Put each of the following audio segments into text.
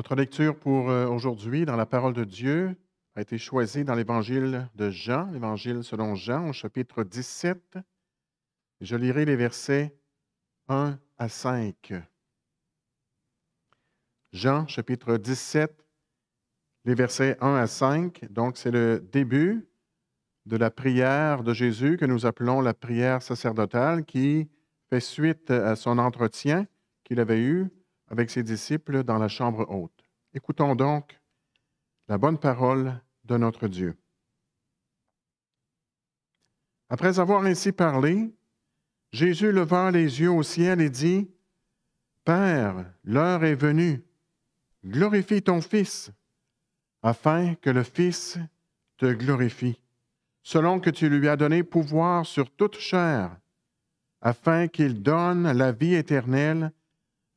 Notre lecture pour euh, aujourd'hui dans la parole de Dieu a été choisie dans l'évangile de Jean, l'évangile selon Jean au chapitre 17. Je lirai les versets 1 à 5. Jean chapitre 17, les versets 1 à 5. Donc c'est le début de la prière de Jésus que nous appelons la prière sacerdotale qui fait suite à son entretien qu'il avait eu avec ses disciples dans la chambre haute. Écoutons donc la bonne parole de notre Dieu. Après avoir ainsi parlé, Jésus leva les yeux au ciel et dit, Père, l'heure est venue, glorifie ton Fils, afin que le Fils te glorifie, selon que tu lui as donné pouvoir sur toute chair, afin qu'il donne la vie éternelle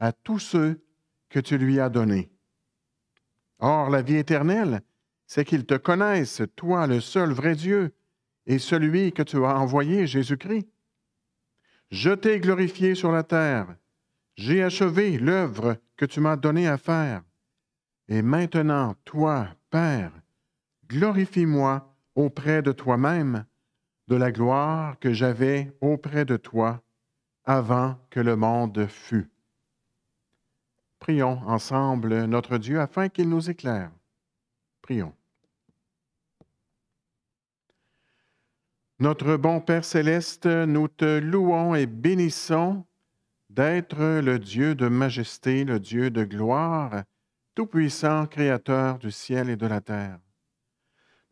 à tous ceux que tu lui as donnés. Or, la vie éternelle, c'est qu'ils te connaissent, toi le seul vrai Dieu, et celui que tu as envoyé, Jésus-Christ. Je t'ai glorifié sur la terre, j'ai achevé l'œuvre que tu m'as donnée à faire. Et maintenant, toi, Père, glorifie-moi auprès de toi-même de la gloire que j'avais auprès de toi avant que le monde fût. Prions ensemble notre Dieu afin qu'il nous éclaire. Prions. Notre bon Père céleste, nous te louons et bénissons d'être le Dieu de majesté, le Dieu de gloire, tout-puissant Créateur du ciel et de la terre.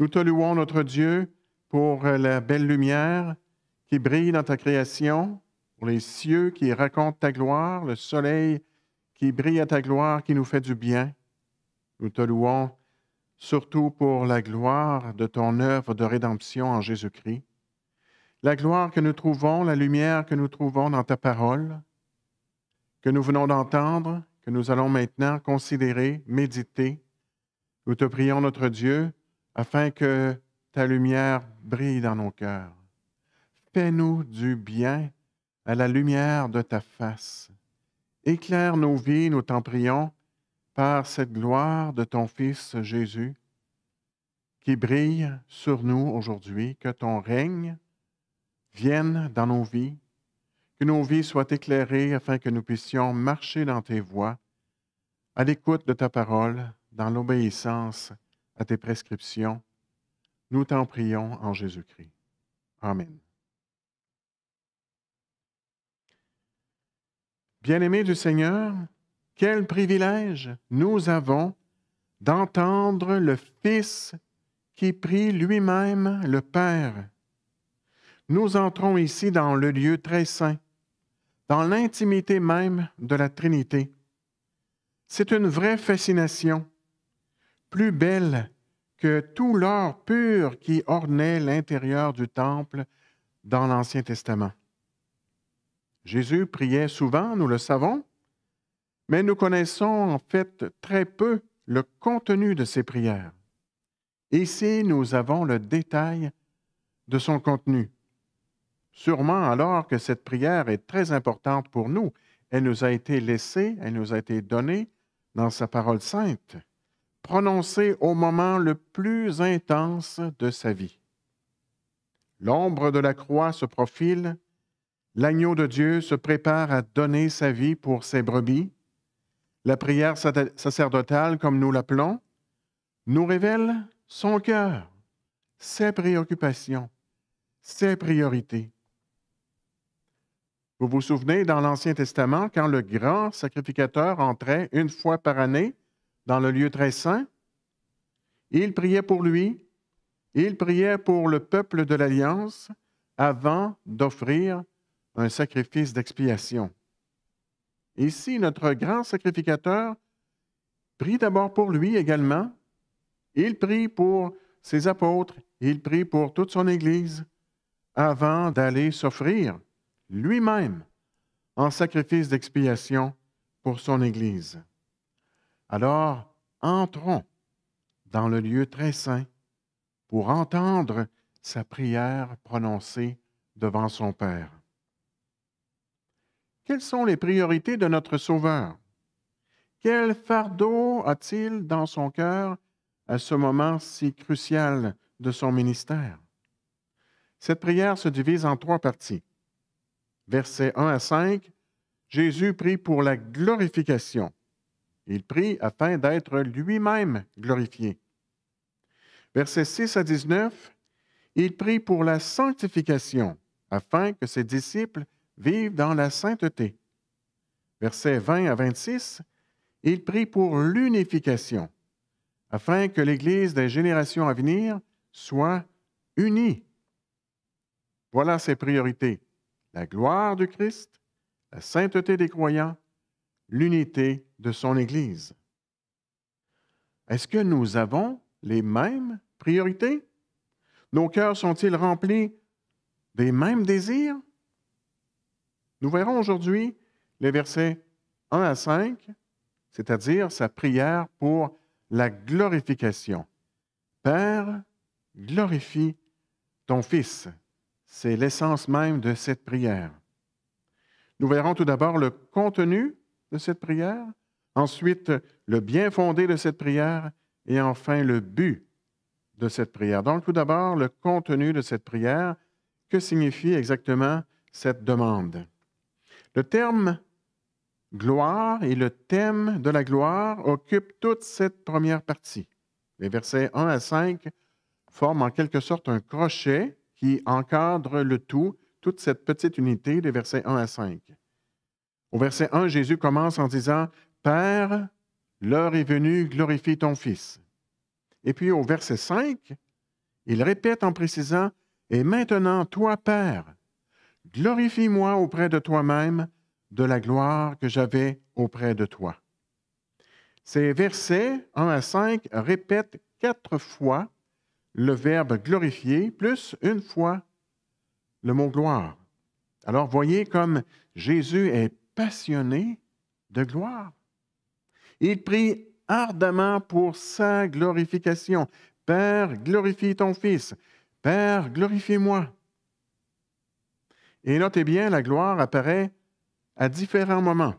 Nous te louons, notre Dieu, pour la belle lumière qui brille dans ta création, pour les cieux qui racontent ta gloire, le soleil qui brille à ta gloire, qui nous fait du bien. Nous te louons surtout pour la gloire de ton œuvre de rédemption en Jésus-Christ, la gloire que nous trouvons, la lumière que nous trouvons dans ta parole, que nous venons d'entendre, que nous allons maintenant considérer, méditer. Nous te prions, notre Dieu, afin que ta lumière brille dans nos cœurs. Fais-nous du bien à la lumière de ta face. Éclaire nos vies, nous t'en prions, par cette gloire de ton Fils Jésus, qui brille sur nous aujourd'hui, que ton règne vienne dans nos vies, que nos vies soient éclairées afin que nous puissions marcher dans tes voies, à l'écoute de ta parole, dans l'obéissance à tes prescriptions. Nous t'en prions en Jésus-Christ. Amen. Bien-aimés du Seigneur, quel privilège nous avons d'entendre le Fils qui prie lui-même le Père. Nous entrons ici dans le lieu très saint, dans l'intimité même de la Trinité. C'est une vraie fascination, plus belle que tout l'or pur qui ornait l'intérieur du temple dans l'Ancien Testament. Jésus priait souvent, nous le savons, mais nous connaissons en fait très peu le contenu de ses prières. Ici, nous avons le détail de son contenu. Sûrement alors que cette prière est très importante pour nous. Elle nous a été laissée, elle nous a été donnée dans sa parole sainte, prononcée au moment le plus intense de sa vie. L'ombre de la croix se profile L'agneau de Dieu se prépare à donner sa vie pour ses brebis. La prière sacerdotale, comme nous l'appelons, nous révèle son cœur, ses préoccupations, ses priorités. Vous vous souvenez, dans l'Ancien Testament, quand le grand sacrificateur entrait une fois par année dans le lieu très saint, il priait pour lui, il priait pour le peuple de l'Alliance avant d'offrir un sacrifice d'expiation. Ici, notre grand sacrificateur prie d'abord pour lui également. Il prie pour ses apôtres, il prie pour toute son Église avant d'aller s'offrir lui-même en sacrifice d'expiation pour son Église. Alors, entrons dans le lieu très saint pour entendre sa prière prononcée devant son Père. Quelles sont les priorités de notre Sauveur? Quel fardeau a-t-il dans son cœur à ce moment si crucial de son ministère? Cette prière se divise en trois parties. Versets 1 à 5, Jésus prie pour la glorification. Il prie afin d'être lui-même glorifié. Versets 6 à 19, il prie pour la sanctification, afin que ses disciples vivent dans la sainteté. Versets 20 à 26, il prie pour l'unification, afin que l'Église des générations à venir soit unie. Voilà ses priorités, la gloire du Christ, la sainteté des croyants, l'unité de son Église. Est-ce que nous avons les mêmes priorités? Nos cœurs sont-ils remplis des mêmes désirs? Nous verrons aujourd'hui les versets 1 à 5, c'est-à-dire sa prière pour la glorification. Père, glorifie ton Fils. C'est l'essence même de cette prière. Nous verrons tout d'abord le contenu de cette prière, ensuite le bien fondé de cette prière et enfin le but de cette prière. Donc tout d'abord le contenu de cette prière. Que signifie exactement cette demande? Le terme gloire et le thème de la gloire occupent toute cette première partie. Les versets 1 à 5 forment en quelque sorte un crochet qui encadre le tout, toute cette petite unité des versets 1 à 5. Au verset 1, Jésus commence en disant, Père, l'heure est venue, glorifie ton Fils. Et puis au verset 5, il répète en précisant, Et maintenant, toi, Père, Glorifie-moi auprès de toi-même de la gloire que j'avais auprès de toi. Ces versets 1 à 5 répètent quatre fois le verbe glorifier, plus une fois le mot gloire. Alors voyez comme Jésus est passionné de gloire. Il prie ardemment pour sa glorification. Père, glorifie ton Fils. Père, glorifie-moi. Et notez bien, la gloire apparaît à différents moments.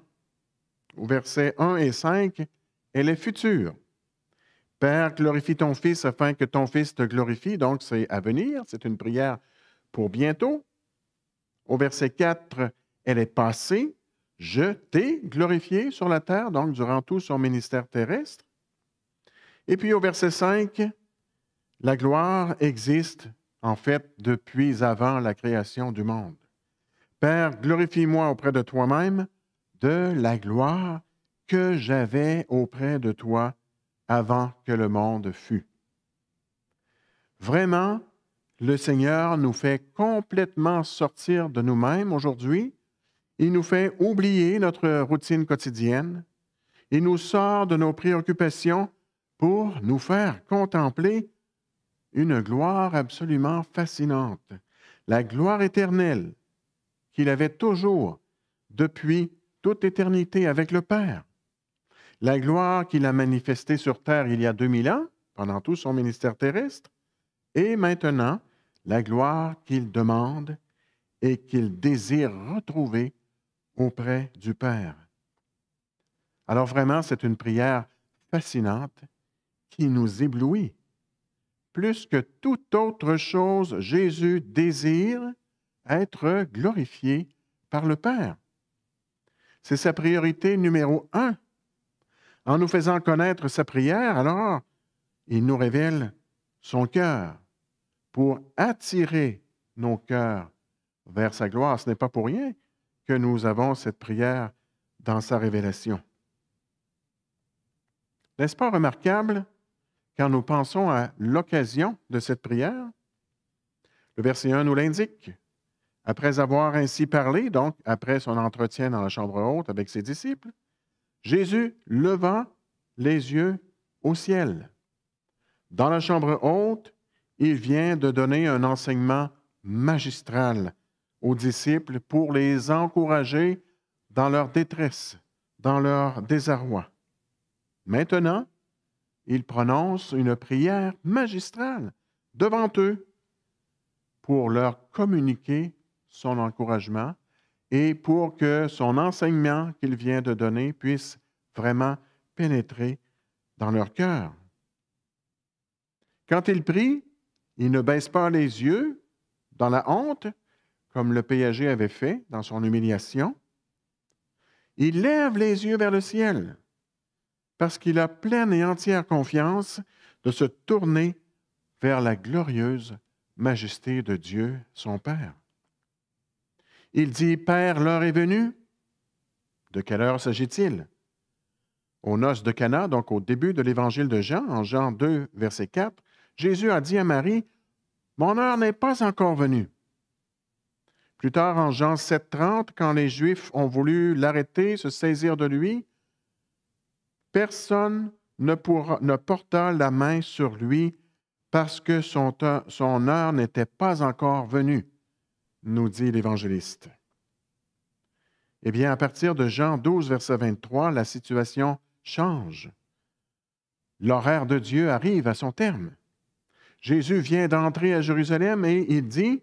Au verset 1 et 5, elle est future. Père, glorifie ton Fils afin que ton Fils te glorifie. Donc, c'est à venir, c'est une prière pour bientôt. Au verset 4, elle est passée. Je t'ai glorifié sur la terre, donc durant tout son ministère terrestre. Et puis au verset 5, la gloire existe en fait depuis avant la création du monde. Père, glorifie-moi auprès de toi-même de la gloire que j'avais auprès de toi avant que le monde fût. Vraiment, le Seigneur nous fait complètement sortir de nous-mêmes aujourd'hui. Il nous fait oublier notre routine quotidienne. Il nous sort de nos préoccupations pour nous faire contempler une gloire absolument fascinante, la gloire éternelle qu'il avait toujours depuis toute éternité avec le Père. La gloire qu'il a manifestée sur terre il y a 2000 ans, pendant tout son ministère terrestre, et maintenant la gloire qu'il demande et qu'il désire retrouver auprès du Père. Alors vraiment, c'est une prière fascinante qui nous éblouit. Plus que toute autre chose, Jésus désire être glorifié par le Père. C'est sa priorité numéro un. En nous faisant connaître sa prière, alors, il nous révèle son cœur pour attirer nos cœurs vers sa gloire. Ce n'est pas pour rien que nous avons cette prière dans sa révélation. N'est-ce pas remarquable quand nous pensons à l'occasion de cette prière? Le verset 1 nous l'indique. Après avoir ainsi parlé, donc après son entretien dans la chambre haute avec ses disciples, Jésus leva les yeux au ciel. Dans la chambre haute, il vient de donner un enseignement magistral aux disciples pour les encourager dans leur détresse, dans leur désarroi. Maintenant, il prononce une prière magistrale devant eux pour leur communiquer son encouragement et pour que son enseignement qu'il vient de donner puisse vraiment pénétrer dans leur cœur. Quand il prie, il ne baisse pas les yeux dans la honte, comme le péager avait fait dans son humiliation. Il lève les yeux vers le ciel, parce qu'il a pleine et entière confiance de se tourner vers la glorieuse majesté de Dieu, son Père. Il dit, Père, l'heure est venue. De quelle heure s'agit-il? Aux noces de Cana, donc au début de l'évangile de Jean, en Jean 2, verset 4, Jésus a dit à Marie, Mon heure n'est pas encore venue. Plus tard, en Jean 7, 30, quand les Juifs ont voulu l'arrêter, se saisir de lui, personne ne, porta la main sur lui parce que son heure n'était pas encore venue nous dit l'évangéliste. Eh bien, à partir de Jean 12, verset 23, la situation change. L'horaire de Dieu arrive à son terme. Jésus vient d'entrer à Jérusalem et il dit,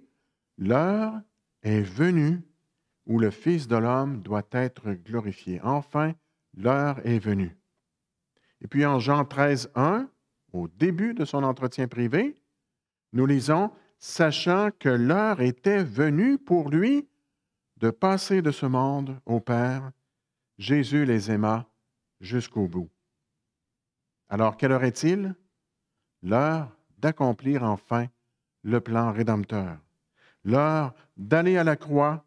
L'heure est venue où le Fils de l'homme doit être glorifié. Enfin, l'heure est venue. Et puis en Jean 13, 1, au début de son entretien privé, nous lisons sachant que l'heure était venue pour lui de passer de ce monde au Père, Jésus les aima jusqu'au bout. Alors quelle heure est-il L'heure d'accomplir enfin le plan rédempteur, l'heure d'aller à la croix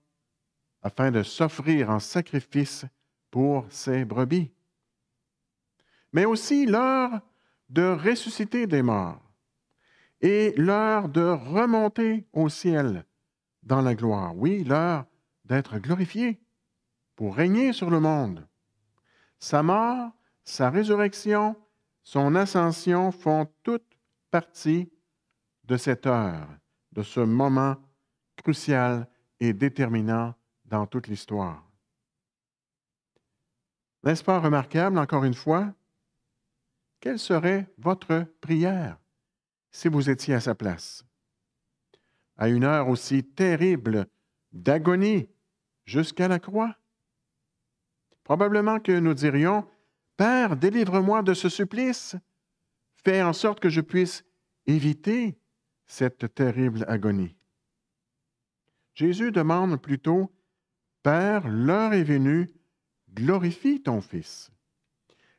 afin de s'offrir en sacrifice pour ses brebis, mais aussi l'heure de ressusciter des morts, et l'heure de remonter au ciel dans la gloire. Oui, l'heure d'être glorifié pour régner sur le monde. Sa mort, sa résurrection, son ascension font toutes partie de cette heure, de ce moment crucial et déterminant dans toute l'histoire. N'est-ce pas remarquable, encore une fois? Quelle serait votre prière si vous étiez à sa place. À une heure aussi terrible d'agonie jusqu'à la croix. Probablement que nous dirions, Père, délivre-moi de ce supplice, fais en sorte que je puisse éviter cette terrible agonie. Jésus demande plutôt, Père, l'heure est venue, glorifie ton Fils.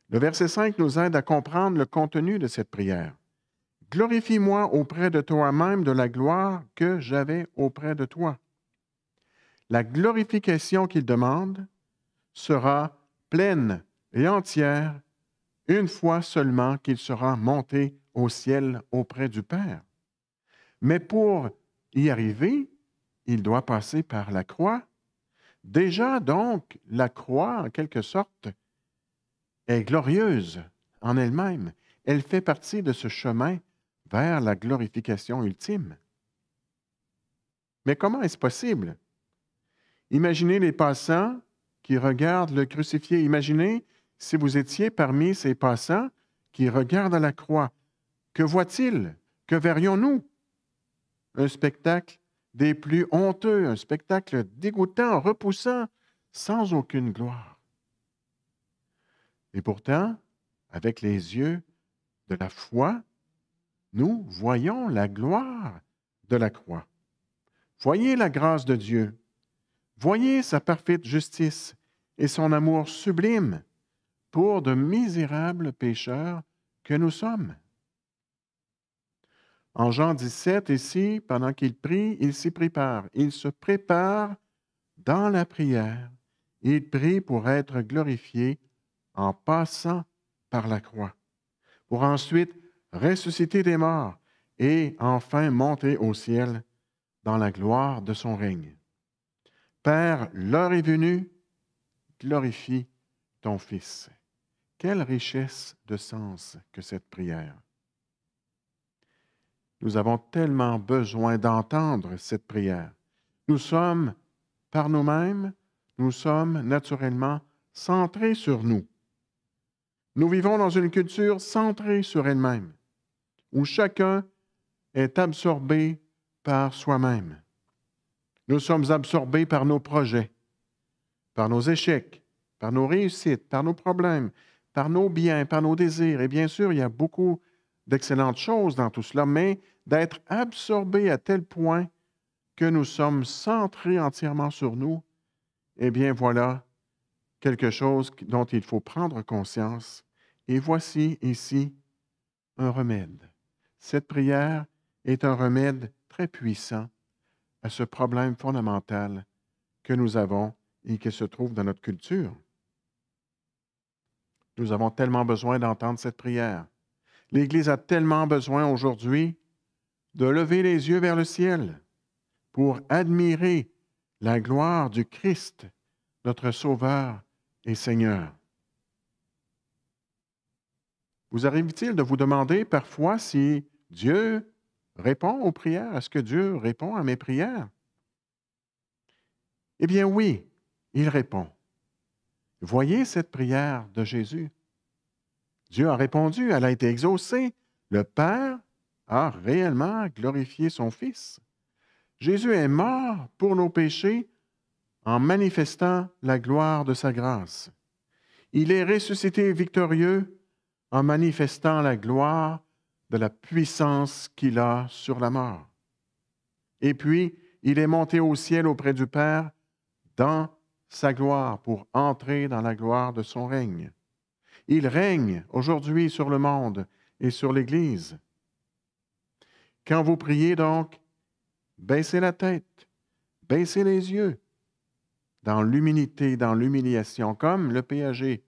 Le verset 5 nous aide à comprendre le contenu de cette prière. Glorifie-moi auprès de toi-même de la gloire que j'avais auprès de toi. La glorification qu'il demande sera pleine et entière une fois seulement qu'il sera monté au ciel auprès du Père. Mais pour y arriver, il doit passer par la croix. Déjà donc, la croix, en quelque sorte, est glorieuse en elle-même. Elle fait partie de ce chemin vers la glorification ultime. Mais comment est-ce possible? Imaginez les passants qui regardent le crucifié. Imaginez si vous étiez parmi ces passants qui regardent la croix. Que voit-il? Que verrions-nous? Un spectacle des plus honteux, un spectacle dégoûtant, repoussant, sans aucune gloire. Et pourtant, avec les yeux de la foi, nous voyons la gloire de la croix. Voyez la grâce de Dieu. Voyez sa parfaite justice et son amour sublime pour de misérables pécheurs que nous sommes. En Jean 17, ici, pendant qu'il prie, il s'y prépare. Il se prépare dans la prière. Il prie pour être glorifié en passant par la croix, pour ensuite ressusciter des morts et enfin monter au ciel dans la gloire de son règne. Père, l'heure est venue, glorifie ton Fils. Quelle richesse de sens que cette prière. Nous avons tellement besoin d'entendre cette prière. Nous sommes par nous-mêmes, nous sommes naturellement centrés sur nous. Nous vivons dans une culture centrée sur elle-même où chacun est absorbé par soi-même. Nous sommes absorbés par nos projets, par nos échecs, par nos réussites, par nos problèmes, par nos biens, par nos désirs. Et bien sûr, il y a beaucoup d'excellentes choses dans tout cela, mais d'être absorbé à tel point que nous sommes centrés entièrement sur nous, eh bien voilà quelque chose dont il faut prendre conscience. Et voici ici un remède. Cette prière est un remède très puissant à ce problème fondamental que nous avons et qui se trouve dans notre culture. Nous avons tellement besoin d'entendre cette prière. L'Église a tellement besoin aujourd'hui de lever les yeux vers le ciel pour admirer la gloire du Christ, notre Sauveur et Seigneur. Vous arrive-t-il de vous demander parfois si Dieu répond aux prières? Est-ce que Dieu répond à mes prières? Eh bien oui, il répond. Voyez cette prière de Jésus. Dieu a répondu, elle a été exaucée. Le Père a réellement glorifié son Fils. Jésus est mort pour nos péchés en manifestant la gloire de sa grâce. Il est ressuscité victorieux en manifestant la gloire de la puissance qu'il a sur la mort. Et puis, il est monté au ciel auprès du Père dans sa gloire pour entrer dans la gloire de son règne. Il règne aujourd'hui sur le monde et sur l'Église. Quand vous priez donc, baissez la tête, baissez les yeux, dans l'humilité, dans l'humiliation, comme le Péager,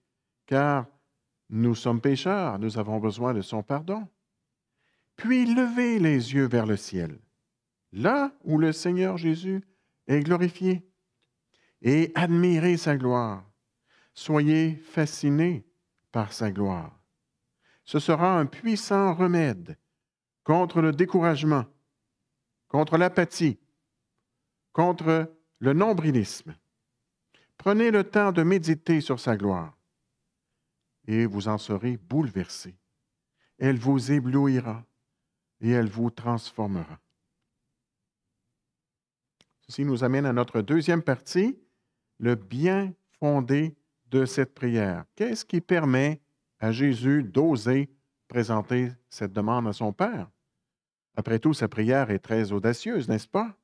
car nous sommes pécheurs, nous avons besoin de son pardon puis levez les yeux vers le ciel, là où le Seigneur Jésus est glorifié, et admirez sa gloire. Soyez fascinés par sa gloire. Ce sera un puissant remède contre le découragement, contre l'apathie, contre le nombrilisme. Prenez le temps de méditer sur sa gloire et vous en serez bouleversé. Elle vous éblouira et elle vous transformera. Ceci nous amène à notre deuxième partie, le bien fondé de cette prière. Qu'est-ce qui permet à Jésus d'oser présenter cette demande à son Père? Après tout, sa prière est très audacieuse, n'est-ce pas?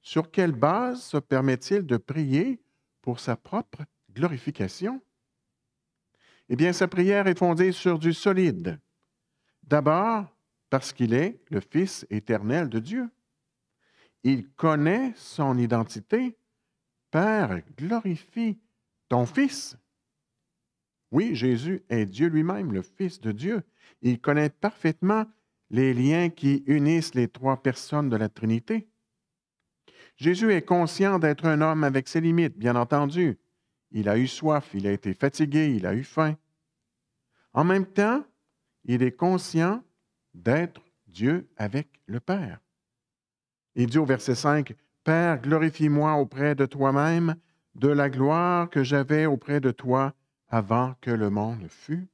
Sur quelle base se permet-il de prier pour sa propre glorification? Eh bien, sa prière est fondée sur du solide. D'abord, parce qu'il est le Fils éternel de Dieu. Il connaît son identité. Père, glorifie ton Fils. Oui, Jésus est Dieu lui-même, le Fils de Dieu. Il connaît parfaitement les liens qui unissent les trois personnes de la Trinité. Jésus est conscient d'être un homme avec ses limites, bien entendu. Il a eu soif, il a été fatigué, il a eu faim. En même temps, il est conscient d'être Dieu avec le Père. Il dit au verset 5, Père, glorifie-moi auprès de toi-même de la gloire que j'avais auprès de toi avant que le monde fût.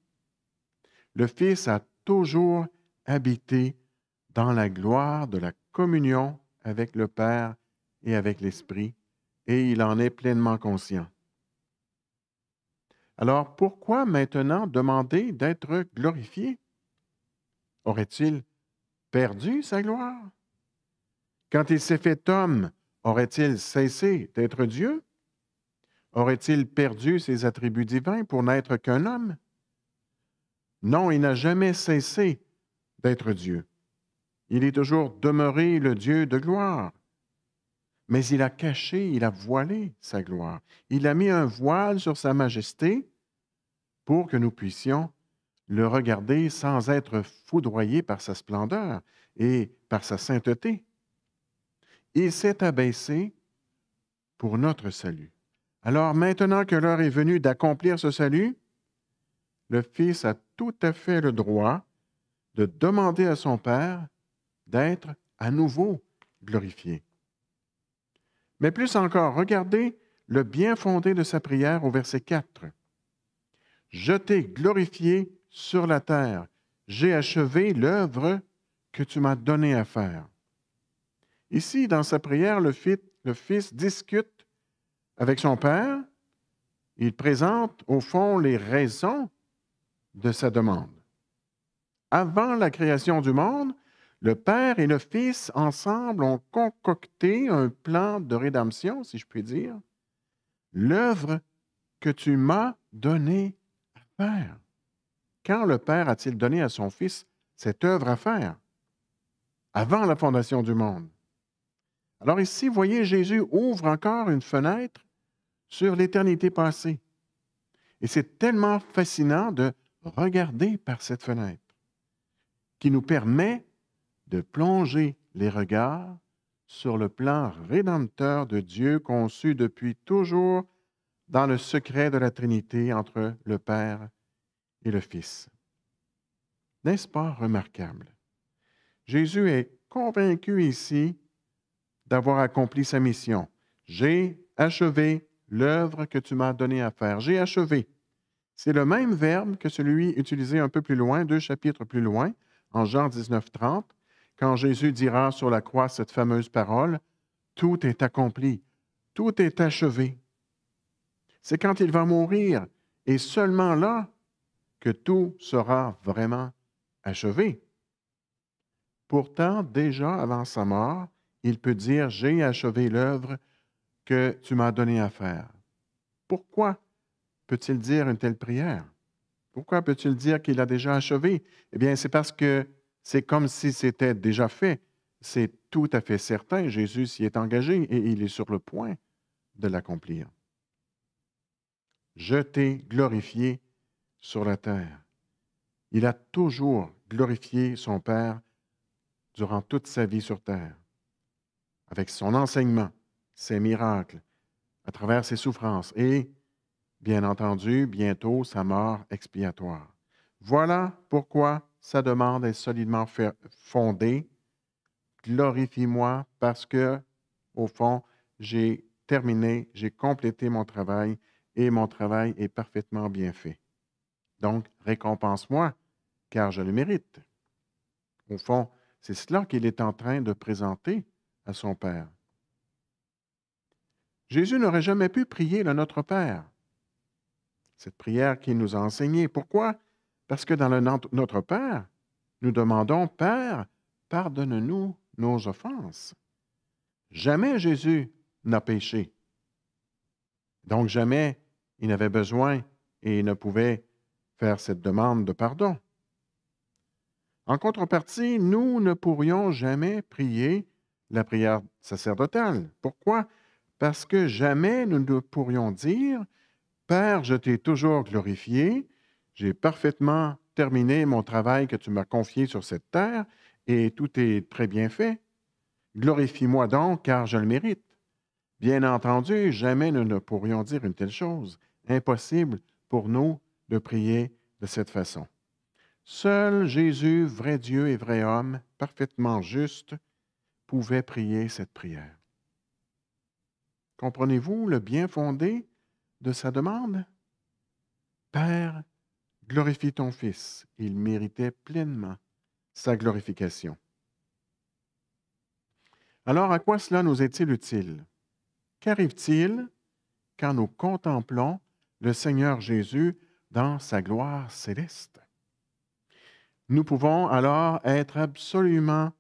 Le Fils a toujours habité dans la gloire de la communion avec le Père et avec l'Esprit, et il en est pleinement conscient. Alors pourquoi maintenant demander d'être glorifié? aurait-il perdu sa gloire? Quand il s'est fait homme, aurait-il cessé d'être Dieu? Aurait-il perdu ses attributs divins pour n'être qu'un homme? Non, il n'a jamais cessé d'être Dieu. Il est toujours demeuré le Dieu de gloire. Mais il a caché, il a voilé sa gloire. Il a mis un voile sur sa majesté pour que nous puissions le regarder sans être foudroyé par sa splendeur et par sa sainteté. Il s'est abaissé pour notre salut. Alors maintenant que l'heure est venue d'accomplir ce salut, le Fils a tout à fait le droit de demander à son Père d'être à nouveau glorifié. Mais plus encore, regardez le bien fondé de sa prière au verset 4. Je t'ai glorifié sur la terre. J'ai achevé l'œuvre que tu m'as donnée à faire. Ici, dans sa prière, le fils, discute avec son père. Il présente au fond les raisons de sa demande. Avant la création du monde, le Père et le Fils ensemble ont concocté un plan de rédemption, si je puis dire, l'œuvre que tu m'as donnée à faire. Quand le Père a-t-il donné à son Fils cette œuvre à faire Avant la fondation du monde. Alors ici, voyez, Jésus ouvre encore une fenêtre sur l'éternité passée. Et c'est tellement fascinant de regarder par cette fenêtre qui nous permet de plonger les regards sur le plan rédempteur de Dieu conçu depuis toujours dans le secret de la Trinité entre le Père le Fils. N'est-ce pas remarquable? Jésus est convaincu ici d'avoir accompli sa mission. J'ai achevé l'œuvre que tu m'as donnée à faire. J'ai achevé. C'est le même verbe que celui utilisé un peu plus loin, deux chapitres plus loin, en Jean 19, quand Jésus dira sur la croix cette fameuse parole Tout est accompli, tout est achevé. C'est quand il va mourir, et seulement là que tout sera vraiment achevé. Pourtant, déjà avant sa mort, il peut dire, j'ai achevé l'œuvre que tu m'as donnée à faire. Pourquoi peut-il dire une telle prière? Pourquoi peut-il dire qu'il a déjà achevé? Eh bien, c'est parce que c'est comme si c'était déjà fait. C'est tout à fait certain. Jésus s'y est engagé et il est sur le point de l'accomplir. Je t'ai glorifié sur la terre. Il a toujours glorifié son Père durant toute sa vie sur terre, avec son enseignement, ses miracles, à travers ses souffrances et, bien entendu, bientôt sa mort expiatoire. Voilà pourquoi sa demande est solidement fondée. Glorifie-moi parce que, au fond, j'ai terminé, j'ai complété mon travail et mon travail est parfaitement bien fait. Donc, récompense-moi, car je le mérite. Au fond, c'est cela qu'il est en train de présenter à son Père. Jésus n'aurait jamais pu prier le Notre Père, cette prière qu'il nous a enseignée. Pourquoi? Parce que dans le Notre Père, nous demandons, Père, pardonne-nous nos offenses. Jamais Jésus n'a péché. Donc jamais il n'avait besoin et il ne pouvait faire cette demande de pardon. En contrepartie, nous ne pourrions jamais prier la prière sacerdotale. Pourquoi? Parce que jamais nous ne pourrions dire Père, je t'ai toujours glorifié, j'ai parfaitement terminé mon travail que tu m'as confié sur cette terre, et tout est très bien fait. Glorifie-moi donc, car je le mérite. Bien entendu, jamais nous ne pourrions dire une telle chose. Impossible pour nous de prier de cette façon. Seul Jésus, vrai Dieu et vrai homme, parfaitement juste, pouvait prier cette prière. Comprenez-vous le bien fondé de sa demande? Père, glorifie ton Fils. Il méritait pleinement sa glorification. Alors, à quoi cela nous est-il utile? Qu'arrive-t-il quand nous contemplons le Seigneur Jésus dans sa gloire céleste. Nous pouvons alors être absolument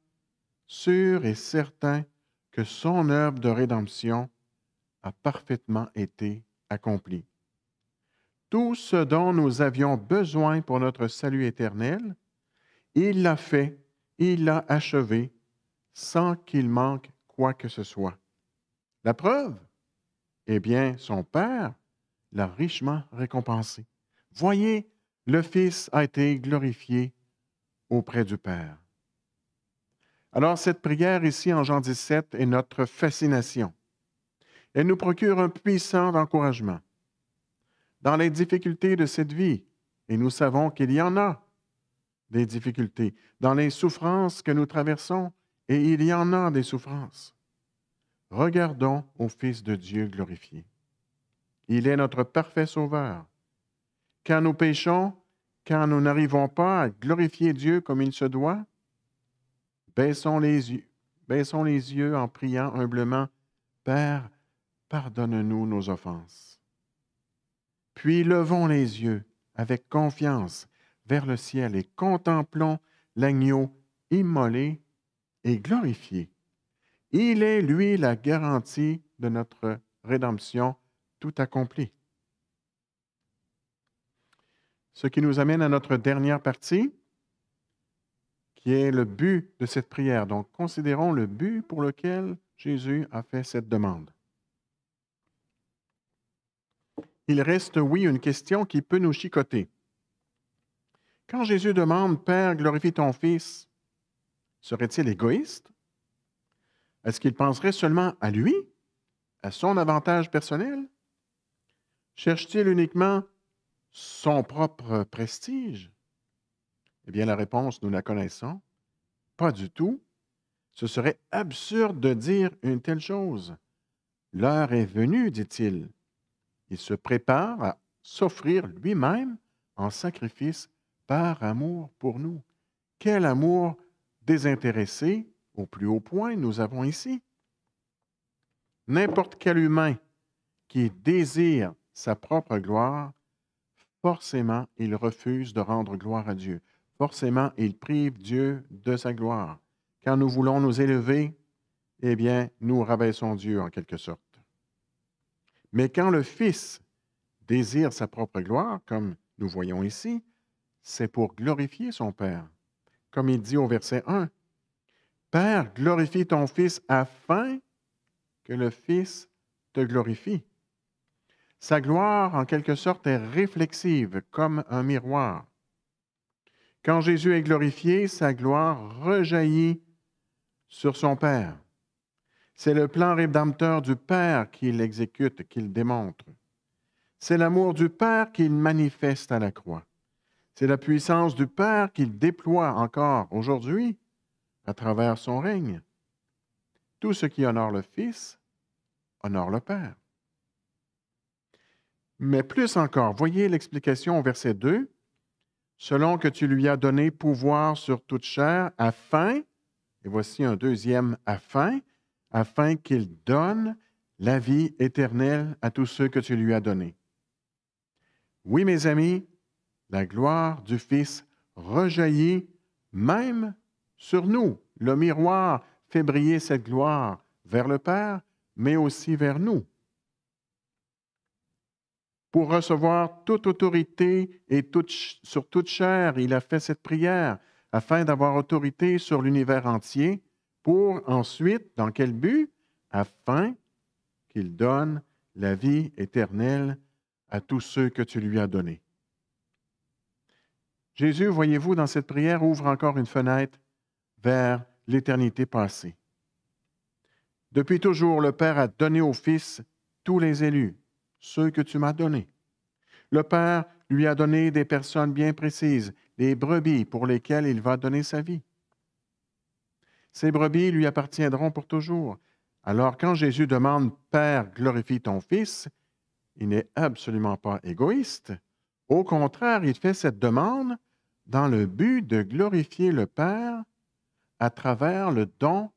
sûrs et certains que son œuvre de rédemption a parfaitement été accomplie. Tout ce dont nous avions besoin pour notre salut éternel, il l'a fait, il l'a achevé, sans qu'il manque quoi que ce soit. La preuve Eh bien, son Père l'a richement récompensé. Voyez, le Fils a été glorifié auprès du Père. Alors cette prière ici en Jean 17 est notre fascination. Elle nous procure un puissant encouragement. Dans les difficultés de cette vie, et nous savons qu'il y en a des difficultés, dans les souffrances que nous traversons, et il y en a des souffrances. Regardons au Fils de Dieu glorifié. Il est notre parfait Sauveur car nous péchons, car nous n'arrivons pas à glorifier Dieu comme il se doit? Baissons les yeux, baissons les yeux en priant humblement, Père, pardonne-nous nos offenses. Puis levons les yeux avec confiance vers le ciel et contemplons l'agneau immolé et glorifié. Il est, lui, la garantie de notre rédemption tout accomplie. Ce qui nous amène à notre dernière partie, qui est le but de cette prière. Donc, considérons le but pour lequel Jésus a fait cette demande. Il reste, oui, une question qui peut nous chicoter. Quand Jésus demande Père, glorifie ton Fils, serait-il égoïste? Est-ce qu'il penserait seulement à lui, à son avantage personnel? Cherche-t-il uniquement son propre prestige? Eh bien, la réponse, nous la connaissons. Pas du tout. Ce serait absurde de dire une telle chose. L'heure est venue, dit-il. Il se prépare à s'offrir lui-même en sacrifice par amour pour nous. Quel amour désintéressé au plus haut point nous avons ici. N'importe quel humain qui désire sa propre gloire forcément, il refuse de rendre gloire à Dieu. Forcément, il prive Dieu de sa gloire. Quand nous voulons nous élever, eh bien, nous rabaissons Dieu en quelque sorte. Mais quand le Fils désire sa propre gloire, comme nous voyons ici, c'est pour glorifier son Père. Comme il dit au verset 1, Père, glorifie ton Fils afin que le Fils te glorifie. Sa gloire, en quelque sorte, est réflexive, comme un miroir. Quand Jésus est glorifié, sa gloire rejaillit sur son Père. C'est le plan rédempteur du Père qu'il exécute, qu'il démontre. C'est l'amour du Père qu'il manifeste à la croix. C'est la puissance du Père qu'il déploie encore aujourd'hui à travers son règne. Tout ce qui honore le Fils honore le Père. Mais plus encore, voyez l'explication au verset 2. Selon que tu lui as donné pouvoir sur toute chair, afin, et voici un deuxième afin, afin qu'il donne la vie éternelle à tous ceux que tu lui as donnés. Oui, mes amis, la gloire du Fils rejaillit même sur nous. Le miroir fait briller cette gloire vers le Père, mais aussi vers nous pour recevoir toute autorité et sur toute chair. Il a fait cette prière afin d'avoir autorité sur l'univers entier, pour ensuite, dans quel but Afin qu'il donne la vie éternelle à tous ceux que tu lui as donnés. Jésus, voyez-vous, dans cette prière, ouvre encore une fenêtre vers l'éternité passée. Depuis toujours, le Père a donné au Fils tous les élus, ceux que tu m'as donnés. Le Père lui a donné des personnes bien précises, des brebis pour lesquelles il va donner sa vie. Ces brebis lui appartiendront pour toujours. Alors quand Jésus demande Père, glorifie ton Fils, il n'est absolument pas égoïste. Au contraire, il fait cette demande dans le but de glorifier le Père à travers le don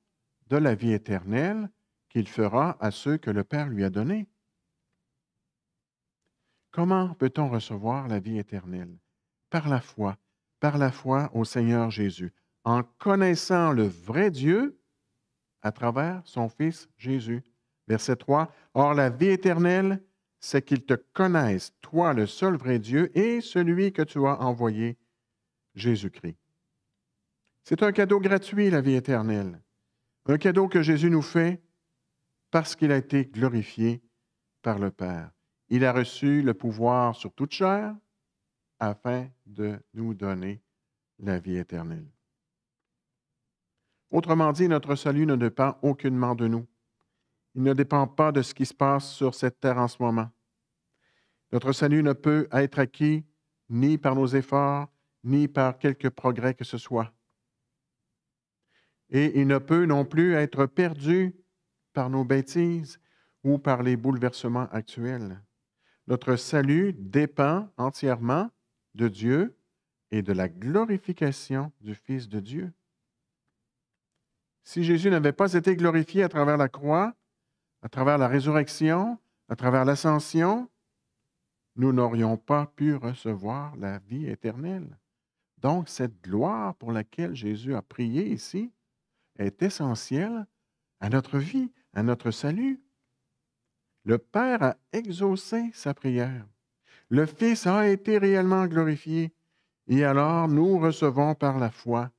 de la vie éternelle qu'il fera à ceux que le Père lui a donnés. Comment peut-on recevoir la vie éternelle? Par la foi, par la foi au Seigneur Jésus, en connaissant le vrai Dieu à travers son Fils Jésus. Verset 3. Or la vie éternelle, c'est qu'il te connaissent, toi le seul vrai Dieu et celui que tu as envoyé, Jésus-Christ. C'est un cadeau gratuit, la vie éternelle. Un cadeau que Jésus nous fait parce qu'il a été glorifié par le Père. Il a reçu le pouvoir sur toute chair afin de nous donner la vie éternelle. Autrement dit, notre salut ne dépend aucunement de nous. Il ne dépend pas de ce qui se passe sur cette terre en ce moment. Notre salut ne peut être acquis ni par nos efforts, ni par quelque progrès que ce soit. Et il ne peut non plus être perdu par nos bêtises ou par les bouleversements actuels. Notre salut dépend entièrement de Dieu et de la glorification du Fils de Dieu. Si Jésus n'avait pas été glorifié à travers la croix, à travers la résurrection, à travers l'ascension, nous n'aurions pas pu recevoir la vie éternelle. Donc cette gloire pour laquelle Jésus a prié ici est essentielle à notre vie, à notre salut. Le Père a exaucé sa prière. Le Fils a été réellement glorifié. Et alors nous recevons par la foi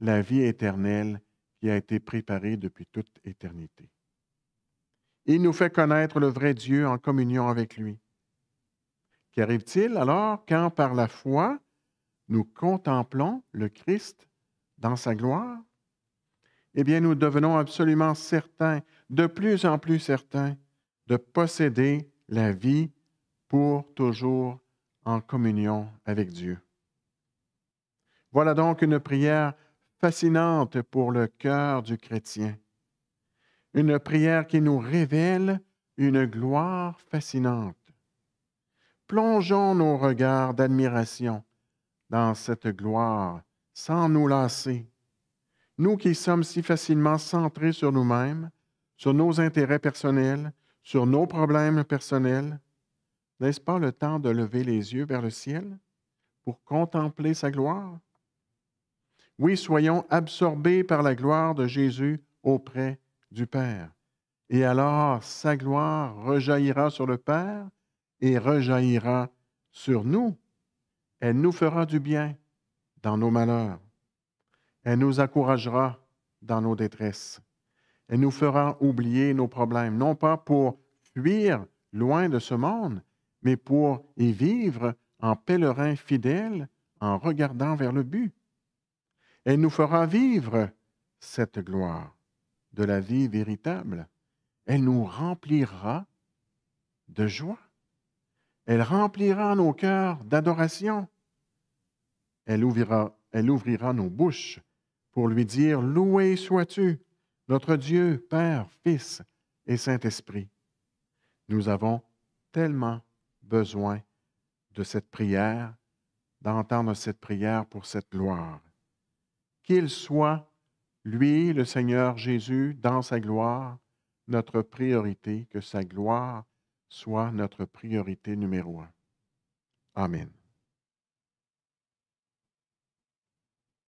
la vie éternelle qui a été préparée depuis toute éternité. Il nous fait connaître le vrai Dieu en communion avec lui. Qu'arrive-t-il alors quand par la foi nous contemplons le Christ dans sa gloire? Eh bien, nous devenons absolument certains, de plus en plus certains, de posséder la vie pour toujours en communion avec Dieu. Voilà donc une prière fascinante pour le cœur du chrétien, une prière qui nous révèle une gloire fascinante. Plongeons nos regards d'admiration dans cette gloire sans nous lasser. Nous qui sommes si facilement centrés sur nous-mêmes, sur nos intérêts personnels, sur nos problèmes personnels, n'est-ce pas le temps de lever les yeux vers le ciel pour contempler sa gloire? Oui, soyons absorbés par la gloire de Jésus auprès du Père. Et alors sa gloire rejaillira sur le Père et rejaillira sur nous. Elle nous fera du bien dans nos malheurs. Elle nous encouragera dans nos détresses. Elle nous fera oublier nos problèmes, non pas pour fuir loin de ce monde, mais pour y vivre en pèlerin fidèle en regardant vers le but. Elle nous fera vivre cette gloire de la vie véritable. Elle nous remplira de joie. Elle remplira nos cœurs d'adoration. Elle ouvrira, elle ouvrira nos bouches pour lui dire, Loué sois-tu, notre Dieu, Père, Fils et Saint-Esprit. Nous avons tellement besoin de cette prière, d'entendre cette prière pour cette gloire. Qu'il soit, lui, le Seigneur Jésus, dans sa gloire, notre priorité, que sa gloire soit notre priorité numéro un. Amen.